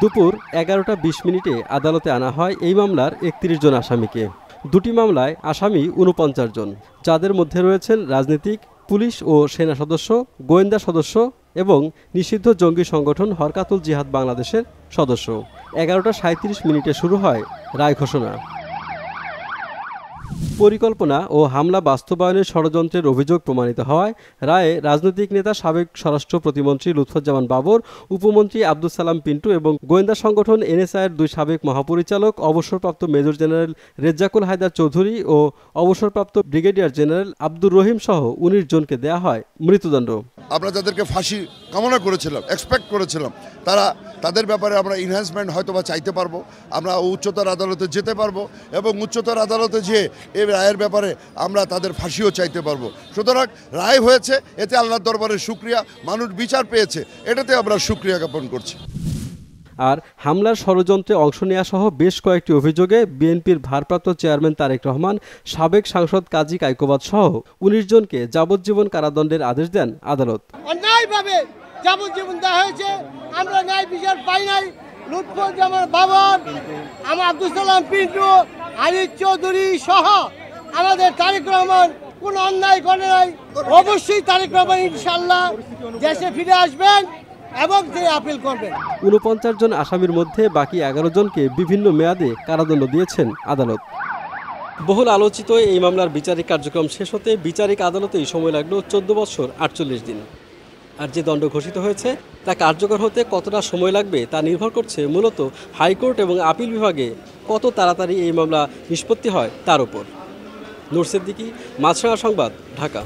দুপুর এগারোটা বিশ মিনিটে আদালতে আনা হয় এই মামলার একত্রিশ জন আসামিকে দুটি মামলায় আসামি উনপঞ্চাশ জন যাদের মধ্যে রয়েছেন রাজনীতিক পুলিশ ও সেনা সদস্য গোয়েন্দা সদস্য এবং নিষিদ্ধ জঙ্গি সংগঠন হরকাতুল জিহাদ বাংলাদেশের সদস্য এগারোটা সাঁত্রিশ মিনিটে শুরু হয় রায় ঘোষণা পরিকল্পনা ও হামলা বাস্তবায়নের ষড়যন্ত্রের অভিযোগ প্রমাণিত হওয়ায় রায়ে রাজনৈতিক নেতা সাবেক স্বরাষ্ট্র প্রতিমন্ত্রী লুৎফুজ্জামান বাবর উপমন্ত্রী আব্দুল সালাম পিন্টু এবং গোয়েন্দা সংগঠন এনএসআইয়ের দুই সাবেক মহাপরিচালক অবসরপ্রাপ্ত মেজর জেনারেল রেজ্জাকুল হায়দার চৌধুরী ও অবসরপ্রাপ্ত ব্রিগেডিয়ার জেনারেল আব্দুর রহিম সহ উনিশ জনকে দেয়া হয় মৃত্যুদণ্ড আমরা যাদেরকে ফাঁসি কামনা করেছিলাম এক্সপেক্ট করেছিলাম তারা তাদের ব্যাপারে আমরা ইনহ্যান্সমেন্ট হয়তো বা চাইতে পারবো আমরা উচ্চতর আদালতে যেতে পারবো এবং উচ্চতর আদালতে যেয়ে রায়ের ব্যাপারে আমরা তাদের ফাঁসিও চাইতে পারবো সুতরাং রায় হয়েছে এতে আল্লাহর দরবারে সুক্রিয়া মানুষ বিচার পেয়েছে এটাতে আমরা সুক্রিয়া জ্ঞাপন করছি আর হামলার ষড়যন্ত্রে অংশ নেওয়া সহ বেশ কয়েকটি অভিযোগে বিএনপির ভারপ্রাপ্ত চেয়ারম্যান তারেক রহমান সাবেক সাংসদ কাজী কাইকোবাদ সহ উনিশ জনকে যাবজ্জীবন কারাদণ্ডের আদেশ দেন আদালত অন্যায়ভাবে যাবজ্জীবন দেওয়া হয়েছে আমরা ন্যায় বিচার পাই নাই বাবর আমার আব্দুল সালাম পিন্টু আলী চৌধুরী সহ আমাদের তারেক রহমান কোন অন্যায় করে নাই অবশ্যই তারেক রহমান ইনশাল্লাহ দেশে ফিরে আসবেন এবং তিনি আপিল করবেন উনপঞ্চাশ জন আসামির মধ্যে বাকি এগারো জনকে বিভিন্ন মেয়াদে কারাদণ্ড দিয়েছেন আদালত বহুল আলোচিত এই মামলার বিচারিক কার্যক্রম শেষ হতে বিচারিক আদালতেই সময় লাগলো চোদ্দ বছর আটচল্লিশ দিন আর যে দণ্ড ঘোষিত হয়েছে তা কার্যকর হতে কতটা সময় লাগবে তা নির্ভর করছে মূলত হাইকোর্ট এবং আপিল বিভাগে কত তাড়াতাড়ি এই মামলা নিষ্পত্তি হয় তার উপর নুরসের দিকি মাছরাঙা সংবাদ ঢাকা